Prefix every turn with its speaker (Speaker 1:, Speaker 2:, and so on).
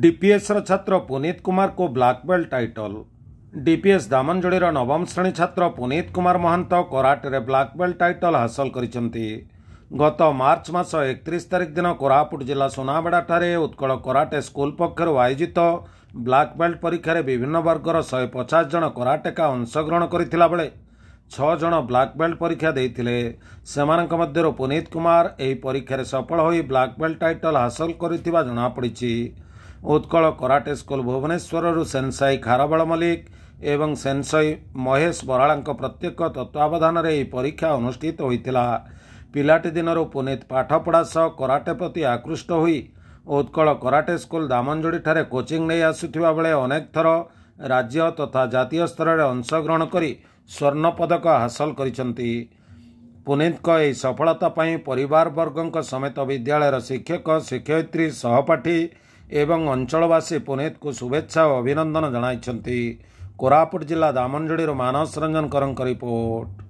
Speaker 1: ଡିପିଏସ୍ର ଛାତ୍ର ପୁନିତ କୁମାରଙ୍କୁ ବ୍ଲାକ୍ବେଲ୍ title DPS ଦାମନଯୋଡ଼ିର ନବମ ଶ୍ରେଣୀ ଛାତ୍ର ପୁନିତ କୁମାର ମହାନ୍ତ କରାଟେରେ ବ୍ଲାକ୍ବେଲ୍ ଟାଇଟଲ ହାସଲ କରିଛନ୍ତି ଗତ ମାର୍ଚ୍ଚ ମାସ ଏକତିରିଶ ତାରିଖ ଦିନ କୋରାପୁଟ ଜିଲ୍ଲା ସୁନାବେଡ଼ାଠାରେ ଉତ୍କଳ କରାଟେ ସ୍କୁଲ ପକ୍ଷରୁ ଆୟୋଜିତ ବ୍ଲାକ୍ବେଲ୍ଟ ପରୀକ୍ଷାରେ ବିଭିନ୍ନ ବର୍ଗର ଶହେ ପଚାଶ ଜଣ କରାଟେକା ଅଂଶଗ୍ରହଣ କରିଥିଲାବେଳେ ଛଅ ଜଣ ବ୍ଲାକ୍ବେଲ୍ଟ ପରୀକ୍ଷା ଦେଇଥିଲେ ସେମାନଙ୍କ ମଧ୍ୟରୁ ପୁନିତ କୁମାର ଏହି ପରୀକ୍ଷାରେ ସଫଳ ହୋଇ ବ୍ଲାକ୍ବେଲ୍ଟ ଟାଇଟଲ ହାସଲ କରିଥିବା ଜଣାପଡ଼ିଛି ଉତ୍କଳ କରାଟେ ସ୍କୁଲ ଭୁବନେଶ୍ୱରରୁ ସେନ୍ସାଇ ଖାରବଳ ମଲ୍ଲିକ ଏବଂ ସେନ୍ସାଇ ମହେଶ ବରାଳାଙ୍କ ପ୍ରତ୍ୟେକ ତତ୍ତ୍ୱାବଧାନରେ ଏହି ପରୀକ୍ଷା ଅନୁଷ୍ଠିତ ହୋଇଥିଲା ପିଲାଟି ଦିନରୁ ପୁନିତ ପାଠପଢ଼ା ସହ କରାଟେ ପ୍ରତି ଆକୃଷ୍ଟ ହୋଇ ଉତ୍କଳ କରାଟେ ସ୍କୁଲ ଦାମନଯୋଡ଼ିଠାରେ କୋଚିଂ ନେଇ ଆସୁଥିବା ବେଳେ ଅନେକ ଥର ରାଜ୍ୟ ତଥା ଜାତୀୟ ସ୍ତରରେ ଅଂଶଗ୍ରହଣ କରି ସ୍ୱର୍ଣ୍ଣ ପଦକ ହାସଲ କରିଛନ୍ତି ପୁନିତଙ୍କ ଏହି ସଫଳତା ପାଇଁ ପରିବାରବର୍ଗଙ୍କ ସମେତ ବିଦ୍ୟାଳୟର ଶିକ୍ଷକ ଶିକ୍ଷୟିତ୍ରୀ ସହପାଠୀ ଏବଂ ଅଞ୍ଚଳବାସୀ ପୁନିତକୁ ଶୁଭେଚ୍ଛା ଓ ଅଭିନନ୍ଦନ ଜଣାଇଛନ୍ତି କୋରାପୁଟ ଜିଲ୍ଲା ଦାମନଯୋଡ଼ିରୁ ମାନସ ରଞ୍ଜନ କରଙ୍କ ରିପୋର୍ଟ